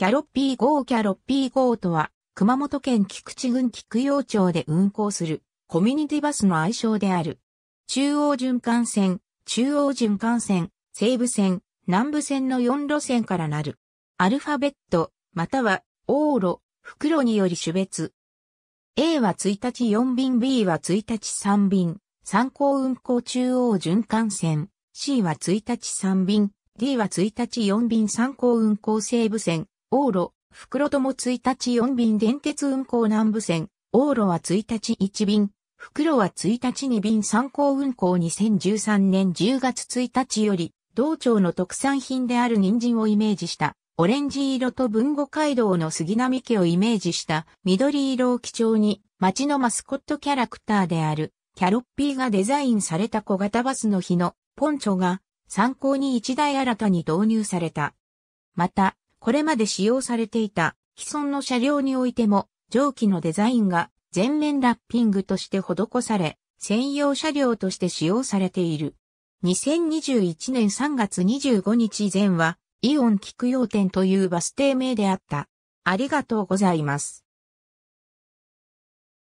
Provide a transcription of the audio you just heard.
キャロッピー号キャロッピー号とは、熊本県菊池郡菊陽町で運行するコミュニティバスの愛称である。中央循環線、中央循環線、西部線、南部線の4路線からなる。アルファベット、または、往路、袋により種別。A は1日4便、B は1日3便、参考運行中央循環線、C は1日3便、D は1日4便参考運行西部線、往路、袋も1日4便電鉄運行南部線、往路は1日1便、袋は1日2便参考運行2013年10月1日より、道庁の特産品である人参をイメージした、オレンジ色と文語街道の杉並家をイメージした緑色を基調に、町のマスコットキャラクターである、キャロッピーがデザインされた小型バスの日の、ポンチョが、参考に1台新たに導入された。また、これまで使用されていた既存の車両においても、蒸気のデザインが全面ラッピングとして施され、専用車両として使用されている。2021年3月25日以前は、イオン菊陽店というバス停名であった。ありがとうございます。